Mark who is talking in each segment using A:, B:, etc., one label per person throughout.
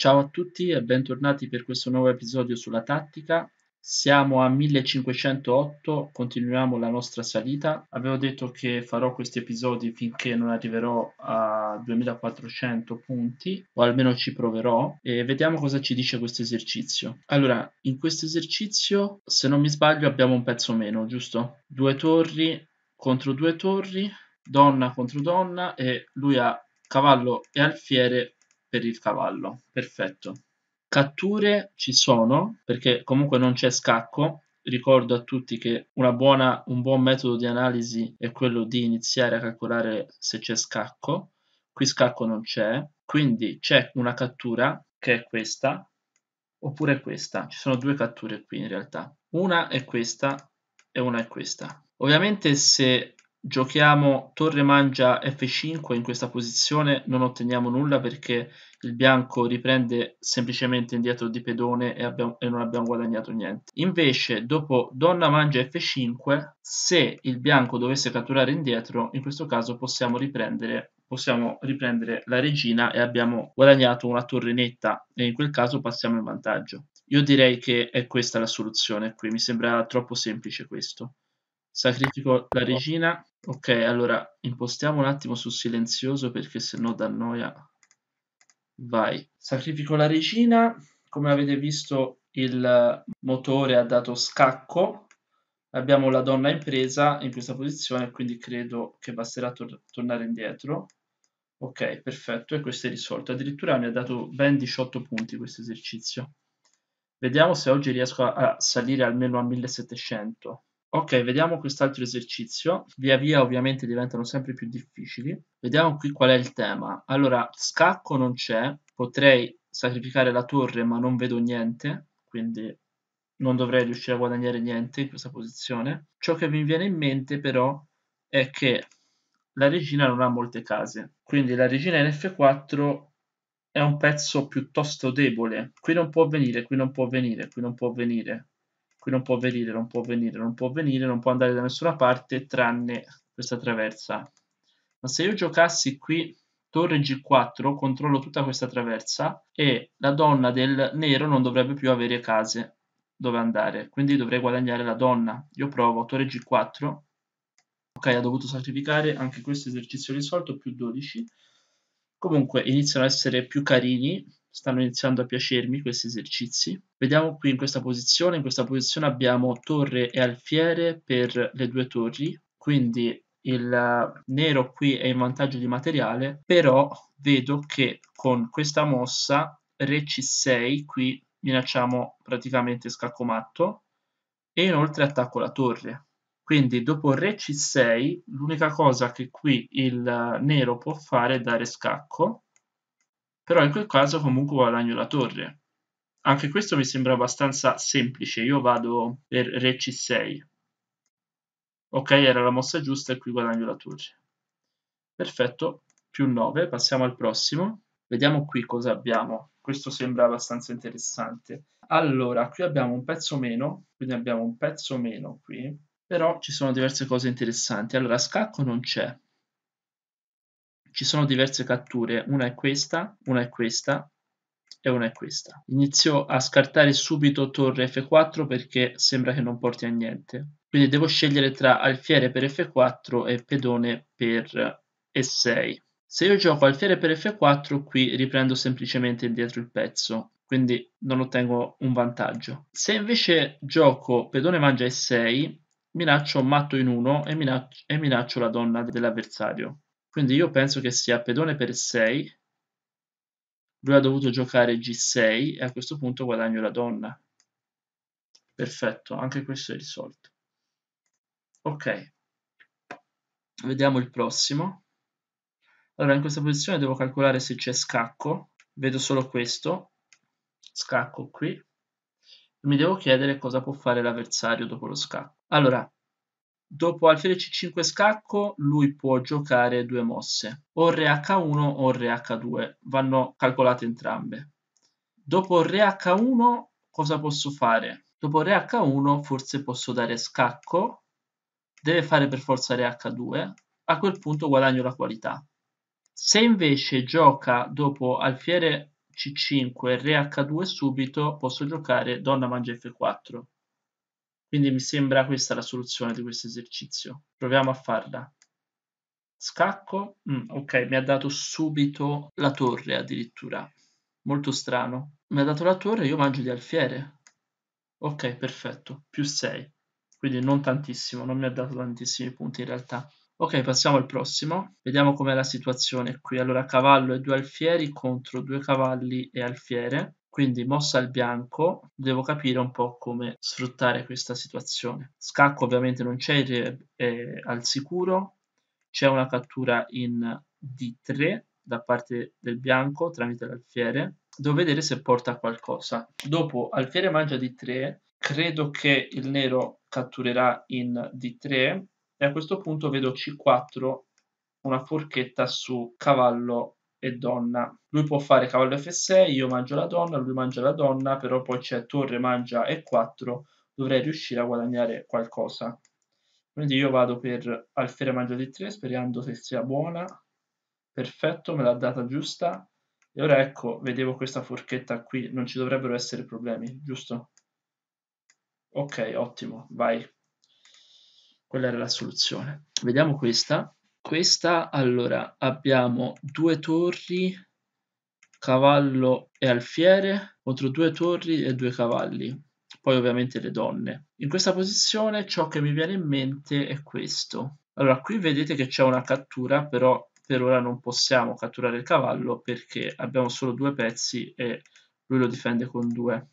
A: Ciao a tutti e bentornati per questo nuovo episodio sulla tattica. Siamo a 1508, continuiamo la nostra salita. Avevo detto che farò questi episodi finché non arriverò a 2400 punti, o almeno ci proverò, e vediamo cosa ci dice questo esercizio. Allora, in questo esercizio, se non mi sbaglio, abbiamo un pezzo meno, giusto? Due torri contro due torri, donna contro donna, e lui ha cavallo e alfiere per il cavallo. Perfetto. Catture ci sono, perché comunque non c'è scacco. Ricordo a tutti che buona, un buon metodo di analisi è quello di iniziare a calcolare se c'è scacco. Qui scacco non c'è, quindi c'è una cattura che è questa, oppure questa. Ci sono due catture qui in realtà. Una è questa e una è questa. Ovviamente se Giochiamo torre mangia f5 in questa posizione, non otteniamo nulla perché il bianco riprende semplicemente indietro di pedone e, abbiamo, e, non abbiamo guadagnato niente. Invece dopo donna mangia f5, se il bianco dovesse catturare indietro, in questo caso possiamo riprendere, possiamo riprendere la regina e abbiamo guadagnato una torre netta e in quel caso passiamo in vantaggio. Io direi che è questa la soluzione qui, mi sembra troppo semplice questo. Sacrifico la regina Ok, allora impostiamo un attimo su silenzioso perché sennò da noia. Vai. Sacrifico la regina. Come avete visto, il motore ha dato scacco. Abbiamo la donna impresa in questa posizione, quindi credo che basterà tor tornare indietro. Ok, perfetto, e questo è risolto. Addirittura mi ha dato ben 18 punti questo esercizio. Vediamo se oggi riesco a, a salire almeno a 1700. Ok, vediamo quest'altro esercizio. Via via ovviamente diventano sempre più difficili. Vediamo qui qual è il tema. Allora, scacco non c'è, potrei sacrificare la torre ma non vedo niente, quindi non dovrei riuscire a guadagnare niente in questa posizione. Ciò che mi viene in mente però è che la regina non ha molte case, quindi la regina in F4 è un pezzo piuttosto debole. Qui non può venire, qui non può venire, qui non può venire, qui non può venire, non può venire, non può venire, non può andare da nessuna parte tranne questa traversa. Ma se io giocassi qui torre g4, controllo tutta questa traversa e la donna del nero non dovrebbe più avere case dove andare, quindi dovrei guadagnare la donna. Io provo torre g4, ok, ha dovuto sacrificare anche questo esercizio risolto, più 12. Comunque iniziano ad essere più carini stanno iniziando a piacermi questi esercizi. Vediamo qui in questa posizione, in questa posizione abbiamo torre e alfiere per le due torri, quindi il nero qui è in vantaggio di materiale, però vedo che con questa mossa re c6 qui minacciamo praticamente scacco matto e inoltre attacco la torre. Quindi dopo re c6 l'unica cosa che qui il nero può fare è dare scacco però in quel caso comunque guadagno la torre. Anche questo mi sembra abbastanza semplice, io vado per re c6. Ok, era la mossa giusta e qui guadagno la torre. Perfetto, più 9, passiamo al prossimo. Vediamo qui cosa abbiamo, questo sembra abbastanza interessante. Allora, qui abbiamo un pezzo meno, quindi abbiamo un pezzo meno qui, però ci sono diverse cose interessanti. Allora, scacco non c'è, ci sono diverse catture, una è questa, una è questa e una è questa. Inizio a scartare subito torre F4 perché sembra che non porti a niente. Quindi devo scegliere tra alfiere per F4 e pedone per E6. Se io gioco alfiere per F4 qui riprendo semplicemente indietro il pezzo, quindi non ottengo un vantaggio. Se invece gioco pedone mangia E6, minaccio matto in 1 e, e minaccio la donna dell'avversario. Quindi io penso che sia pedone per 6, lui ha dovuto giocare G6 e a questo punto guadagno la donna. Perfetto, anche questo è risolto. Ok, vediamo il prossimo. Allora, in questa posizione devo calcolare se c'è scacco. Vedo solo questo, scacco qui. Mi devo chiedere cosa può fare l'avversario dopo lo scacco. Allora, Dopo alfiere c5 scacco lui può giocare due mosse, o re h1 o re h2, vanno calcolate entrambe. Dopo re h1 cosa posso fare? Dopo re h1 forse posso dare scacco, deve fare per forza re h2, a quel punto guadagno la qualità. Se invece gioca dopo alfiere c5 re h2 subito, posso giocare donna mangia f4. Quindi mi sembra questa la soluzione di questo esercizio. Proviamo a farla. Scacco. Mm, ok, mi ha dato subito la torre addirittura. Molto strano. Mi ha dato la torre io mangio di alfiere. Ok, perfetto. Più 6. Quindi non tantissimo, non mi ha dato tantissimi punti in realtà. Ok, passiamo al prossimo. Vediamo com'è la situazione qui. Allora, cavallo e due alfieri contro due cavalli e alfiere. Quindi mossa al bianco, devo capire un po' come sfruttare questa situazione. Scacco ovviamente non c'è al sicuro, c'è una cattura in D3 da parte del bianco tramite l'alfiere. Devo vedere se porta qualcosa. Dopo alfiere mangia D3, credo che il nero catturerà in D3 e a questo punto vedo C4 una forchetta su cavallo e donna. Lui può fare cavallo f6, io mangio la donna, lui mangia la donna, però poi c'è torre, mangia e4, dovrei riuscire a guadagnare qualcosa. Quindi io vado per alfiere mangia d3, sperando che sia buona. Perfetto, me l'ha data giusta. E ora ecco, vedevo questa forchetta qui, non ci dovrebbero essere problemi, giusto? Ok, ottimo, vai. Quella era la soluzione. Vediamo questa questa, allora, abbiamo due torri, cavallo e alfiere, contro due torri e due cavalli. Poi ovviamente le donne. In questa posizione ciò che mi viene in mente è questo. Allora, qui vedete che c'è una cattura, però per ora non possiamo catturare il cavallo perché abbiamo solo due pezzi e lui lo difende con due.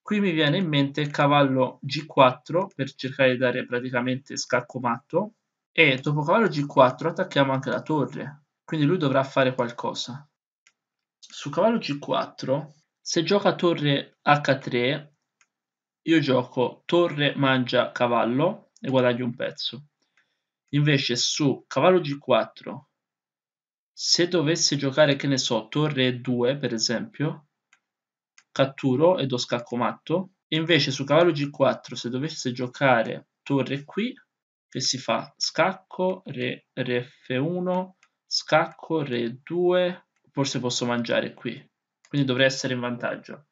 A: Qui mi viene in mente cavallo g4 per cercare di dare praticamente scacco matto, e dopo cavallo g4 attacchiamo anche la torre, quindi lui dovrà fare qualcosa. Su cavallo g4, se gioca torre h3, io gioco torre mangia cavallo e guadagno un pezzo. Invece su cavallo g4, se dovesse giocare, che ne so, torre 2 per esempio, catturo e do scacco matto. Invece su cavallo g4, se dovesse giocare torre qui, che si fa scacco, re, re F1, scacco, re 2, forse posso mangiare qui, quindi dovrei essere in vantaggio.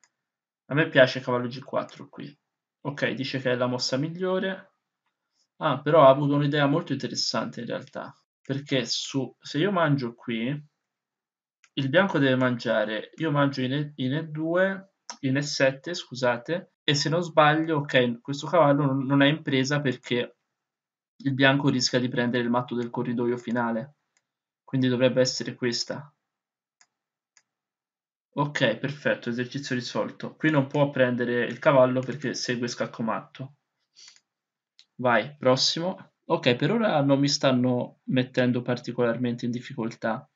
A: A me piace cavallo G4 qui. Ok, dice che è la mossa migliore. Ah, però ha avuto un'idea molto interessante in realtà, perché su, se io mangio qui, il bianco deve mangiare, io mangio in, e, in E2, in E7, scusate, e se non sbaglio, ok, questo cavallo non, non è in presa perché il bianco rischia di prendere il matto del corridoio finale, quindi dovrebbe essere questa. Ok, perfetto, esercizio risolto. Qui non può prendere il cavallo perché segue scacco matto. Vai, prossimo. Ok, per ora non mi stanno mettendo particolarmente in difficoltà.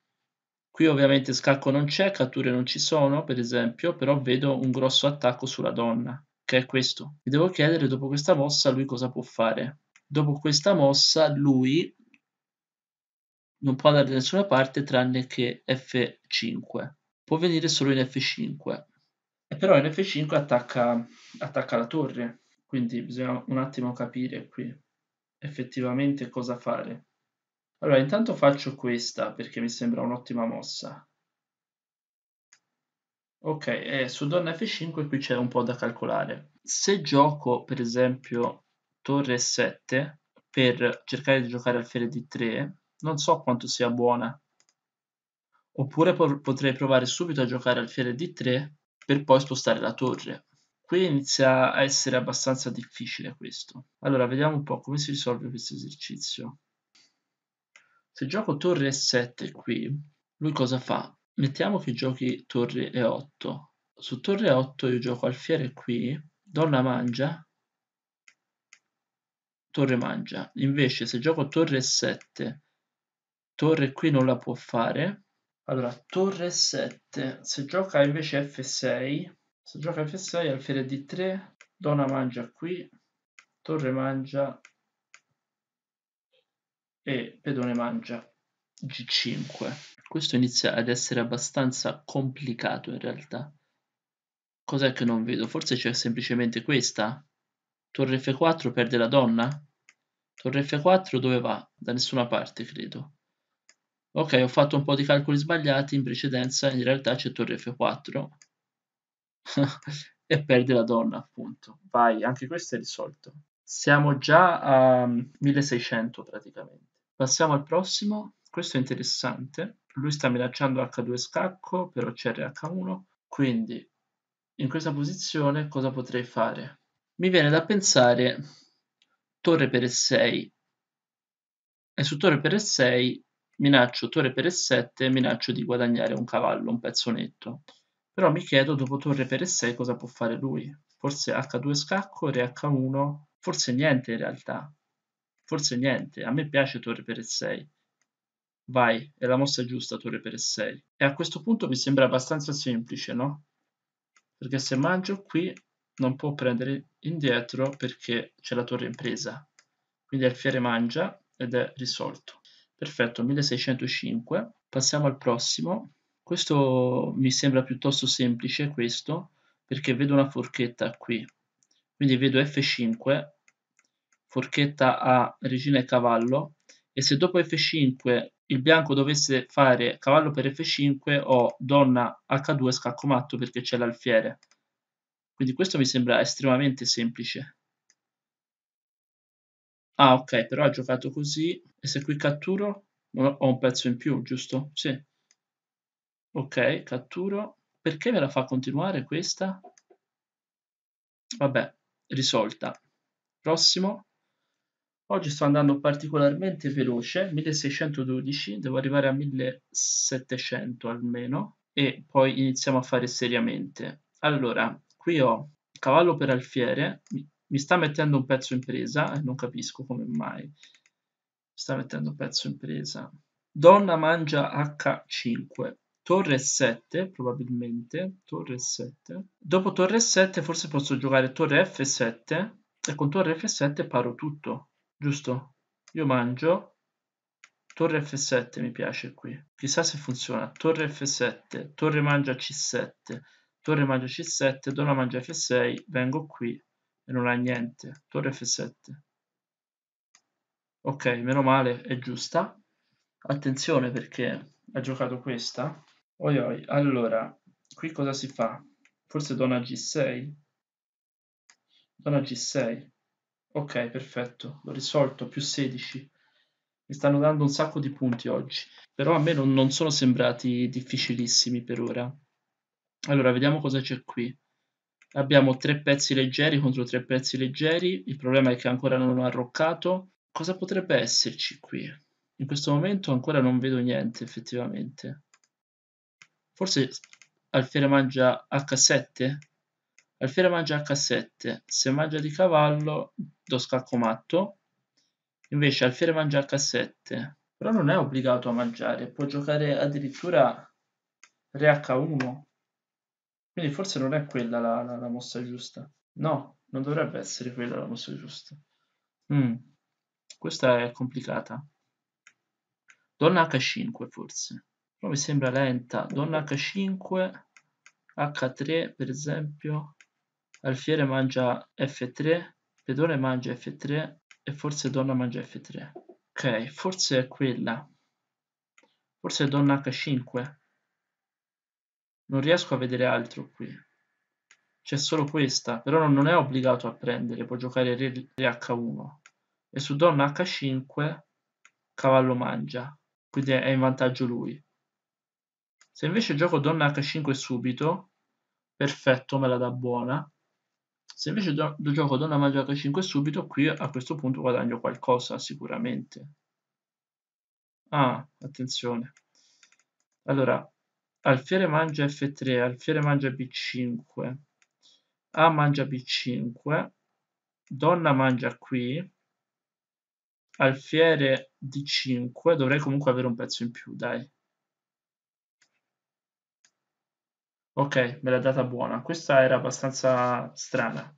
A: Qui ovviamente scacco non c'è, catture non ci sono, per esempio, però vedo un grosso attacco sulla donna, che è questo. Mi devo chiedere dopo questa mossa lui cosa può fare. Dopo questa mossa lui non può andare da nessuna parte tranne che F5. Può venire solo in F5. E però in F5 attacca, attacca la torre, quindi bisogna un attimo capire qui effettivamente cosa fare. Allora, intanto faccio questa perché mi sembra un'ottima mossa. Ok, eh, su donna F5 qui c'è un po' da calcolare. Se gioco, per esempio, torre 7 per cercare di giocare alfiere di 3 non so quanto sia buona. Oppure po- potrei provare subito a giocare alfiere di 3 per poi spostare la torre. Qui inizia a essere abbastanza difficile questo. Allora, vediamo un po' come si risolve questo esercizio. Se gioco torre 7 qui, lui cosa fa? Mettiamo che giochi torre e8. Su torre 8 io gioco alfiere qui, do una mangia torre mangia. Invece se gioco torre 7 torre qui non la può fare. Allora, torre 7 se gioca invece f6, se gioca f6 alfiere d3, donna mangia qui, torre mangia e pedone mangia g5. Questo inizia ad essere abbastanza complicato in realtà. Cos'è che non vedo? Forse c'è semplicemente questa? Torre F4 perde la donna? Torre F4 dove va? Da nessuna parte, credo. Ok, ho fatto un po' di calcoli sbagliati in precedenza, in realtà c'è Torre F4 e perde la donna, appunto. Vai, anche questo è risolto. Siamo già a 1600 praticamente. Passiamo al prossimo, questo è interessante. Lui sta minacciando H2 scacco, però c'è RH1, quindi in questa posizione cosa potrei fare? mi viene da pensare torre per e6 e su torre per e6 minaccio torre per e7 e minaccio di guadagnare un cavallo, un pezzo netto. Però mi chiedo dopo torre per e6 cosa può fare lui. Forse h2 scacco, re h1, forse niente in realtà. Forse niente, a me piace torre per e6. Vai, è la mossa giusta torre per e6. E a questo punto mi sembra abbastanza semplice, no? Perché se mangio qui non può prendere indietro perché c'è la torre impresa. Quindi Alfiere mangia ed è risolto. Perfetto, 1605. Passiamo al prossimo. Questo mi sembra piuttosto semplice, questo, perché vedo una forchetta qui. Quindi vedo F5, forchetta a regina e cavallo, e se dopo F5 il bianco dovesse fare cavallo per F5 ho donna H2 scacco matto perché c'è l'alfiere. Quindi questo mi sembra estremamente semplice. Ah, ok, però ha giocato così. E se qui catturo, ho un pezzo in più, giusto? Sì. Ok, catturo. Perché me la fa continuare questa? Vabbè, risolta. Prossimo. Oggi sto andando particolarmente veloce, 1612, devo arrivare a 1700 almeno, e poi iniziamo a fare seriamente. Allora, qui ho cavallo per alfiere, mi, mi sta mettendo un pezzo in presa, e eh, non capisco come mai mi sta mettendo un pezzo in presa. Donna mangia H5, torre 7 probabilmente, torre 7. Dopo torre 7 forse posso giocare torre F7 e con torre F7 paro tutto, giusto? Io mangio torre F7 mi piace qui. Chissà se funziona. Torre F7, torre mangia C7, torre magia c7 donna magia f6 vengo qui e non ha niente torre f7 ok meno male è giusta attenzione perché ha giocato questa oi oi allora qui cosa si fa forse donna g6 donna g6 ok perfetto l'ho risolto più 16 mi stanno dando un sacco di punti oggi però a me non, non sono sembrati difficilissimi per ora allora, vediamo cosa c'è qui. Abbiamo tre pezzi leggeri contro tre pezzi leggeri, il problema è che ancora non ho arroccato. Cosa potrebbe esserci qui? In questo momento ancora non vedo niente effettivamente. Forse Alfiere mangia H7? Alfiere mangia H7, se mangia di cavallo do scacco matto, invece Alfiere mangia H7, però non è obbligato a mangiare, può giocare addirittura Re H1 quindi forse non è quella la, la, la mossa giusta. No, non dovrebbe essere quella la mossa giusta. Mm. Questa è complicata. Donna H5 forse. Però mi sembra lenta. Donna H5, H3 per esempio. Alfiere mangia F3, pedone mangia F3 e forse donna mangia F3. Ok, forse è quella. Forse è donna H5. Non riesco a vedere altro qui. C'è solo questa, però non è obbligato a prendere, può giocare re, re H1. E su donna H5 cavallo mangia, quindi è in vantaggio lui. Se invece gioco donna H5 subito, perfetto, me la dà buona. Se invece do, gioco donna mangia H5 subito, qui a questo punto guadagno qualcosa sicuramente. Ah, attenzione. Allora, Alfiere mangia F3, alfiere mangia B5, A mangia B5, donna mangia qui, alfiere D5, dovrei comunque avere un pezzo in più, dai. Ok, me l'ha data buona. Questa era abbastanza strana.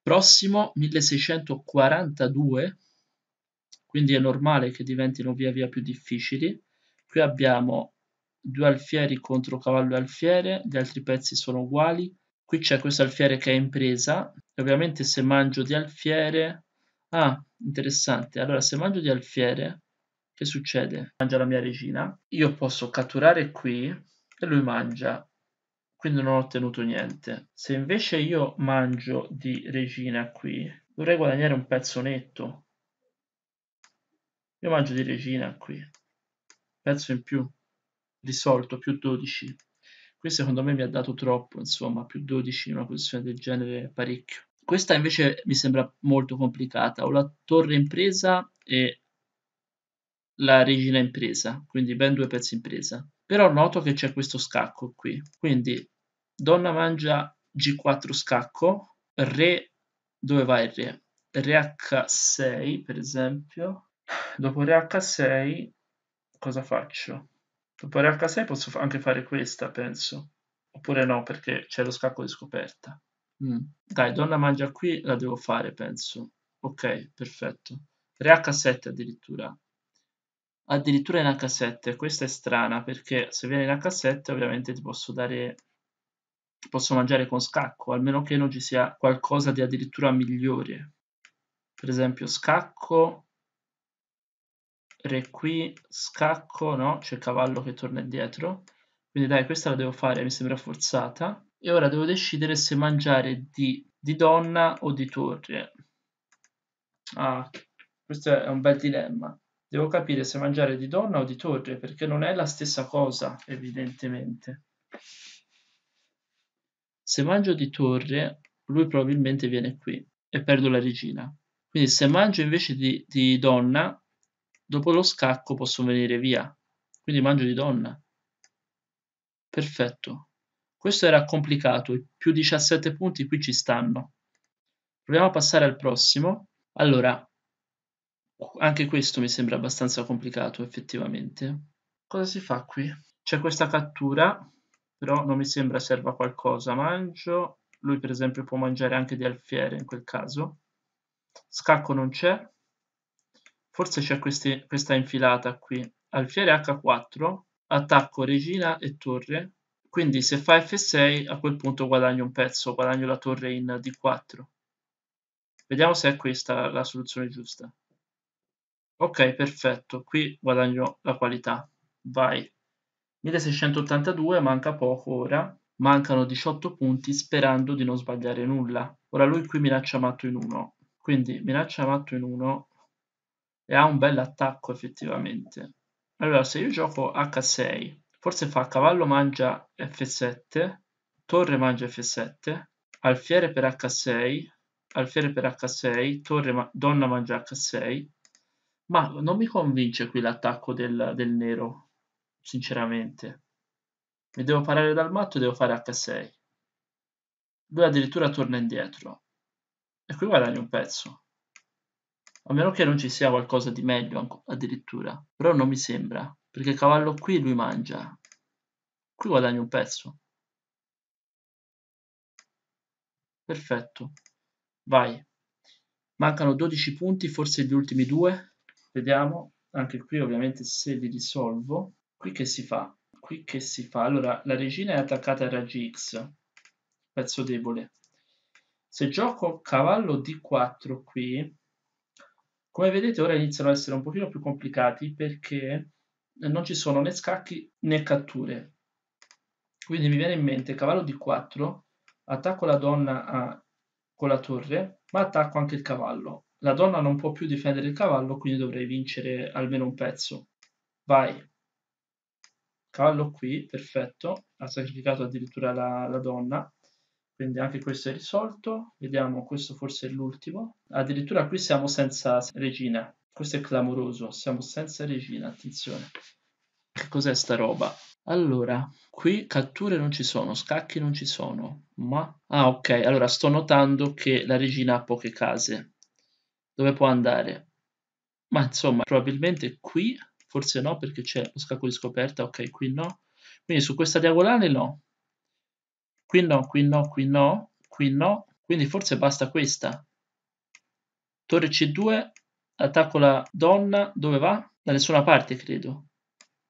A: Prossimo 1642, quindi è normale che diventino via via più difficili qui abbiamo due alfieri contro cavallo e alfiere gli altri pezzi sono uguali qui c'è questo alfiere che è in presa e ovviamente se mangio di alfiere ah interessante allora se mangio di alfiere che succede? mangia la mia regina io posso catturare qui e lui mangia quindi non ho ottenuto niente. Se invece io mangio di regina qui, dovrei guadagnare un pezzo netto. Io mangio di regina qui pezzo in più risolto più 12 qui secondo me mi ha dato troppo insomma più 12 in una posizione del genere parecchio questa invece mi sembra molto complicata ho la torre impresa e la regina impresa quindi ben due pezzi impresa presa però noto che c'è questo scacco qui quindi donna mangia g4 scacco re dove va il re re h6 per esempio dopo re h6 cosa faccio? Dopo H6 posso anche fare questa, penso. Oppure no, perché c'è lo scacco di scoperta. Mm. Dai, donna mangia qui, la devo fare, penso. Ok, perfetto. 3H7 addirittura. Addirittura in H7, questa è strana, perché se viene in H7 ovviamente ti posso dare... posso mangiare con scacco, almeno che non ci sia qualcosa di addirittura migliore. Per esempio scacco, re qui, scacco, no? C'è il cavallo che torna indietro. Quindi dai, questa la devo fare, mi sembra forzata. E ora devo decidere se mangiare di, di donna o di torre. Ah, questo è un bel dilemma. Devo capire se mangiare di donna o di torre, perché non è la stessa cosa, evidentemente. Se mangio di torre, lui probabilmente viene qui e perdo la regina. Quindi se mangio invece di, di donna, Dopo lo scacco posso venire via. Quindi mangio di donna. Perfetto. Questo era complicato. I più 17 punti qui ci stanno. Proviamo a passare al prossimo. Allora, anche questo mi sembra abbastanza complicato effettivamente. Cosa si fa qui? C'è questa cattura, però non mi sembra serva qualcosa. Mangio, lui per esempio può mangiare anche di alfiere in quel caso. Scacco non c'è, Forse c'è questa infilata qui. Alfiere H4, attacco regina e torre. Quindi se fa F6 a quel punto guadagno un pezzo, guadagno la torre in D4. Vediamo se è questa la soluzione giusta. Ok, perfetto, qui guadagno la qualità. Vai. 1682, manca poco ora. Mancano 18 punti sperando di non sbagliare nulla. Ora lui qui minaccia matto in 1. Quindi minaccia matto in 1 e ha un bel attacco effettivamente. Allora, se io gioco H6, forse fa cavallo mangia F7, torre mangia F7, alfiere per H6, alfiere per H6, torre ma donna mangia H6, ma non mi convince qui l'attacco del, del, nero, sinceramente. Mi devo parare dal matto e devo fare H6. Lui addirittura torna indietro. E qui guadagno un pezzo. A meno che non ci sia qualcosa di meglio addirittura. Però non mi sembra. Perché cavallo qui lui mangia. Qui guadagno un pezzo. Perfetto. Vai. Mancano 12 punti, forse gli ultimi due. Vediamo. Anche qui ovviamente se li risolvo. Qui che si fa? Qui che si fa? Allora, la regina è attaccata a raggi X. Pezzo debole. Se gioco cavallo D4 qui, come vedete ora iniziano ad essere un pochino più complicati perché non ci sono né scacchi né catture. Quindi mi viene in mente cavallo d 4, attacco la donna a, con la torre, ma attacco anche il cavallo. La donna non può più difendere il cavallo, quindi dovrei vincere almeno un pezzo. Vai. Cavallo qui, perfetto. Ha sacrificato addirittura la, la donna quindi anche questo è risolto. Vediamo, questo forse è l'ultimo. Addirittura qui siamo senza regina. Questo è clamoroso, siamo senza regina, attenzione. Che cos'è sta roba? Allora, qui catture non ci sono, scacchi non ci sono, ma... Ah, ok, allora sto notando che la regina ha poche case. Dove può andare? Ma insomma, probabilmente qui, forse no perché c'è lo scacco di scoperta, ok, qui no. Quindi su questa diagonale no, Qui no, qui no, qui no, qui no. Quindi forse basta questa. Torre C2, attacco la donna, dove va? Da nessuna parte, credo.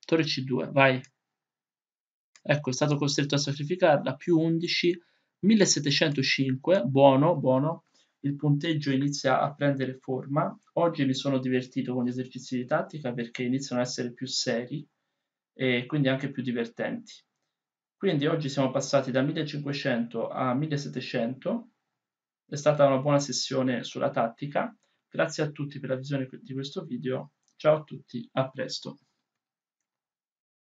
A: Torre C2, vai. Ecco, è stato costretto a sacrificarla, più 11, 1705, buono, buono. Il punteggio inizia a prendere forma. Oggi mi sono divertito con gli esercizi di tattica perché iniziano a essere più seri e quindi anche più divertenti. Quindi oggi siamo passati da 1500 a 1700, è stata una buona sessione sulla tattica. Grazie a tutti per la visione di questo video, ciao a tutti, a presto.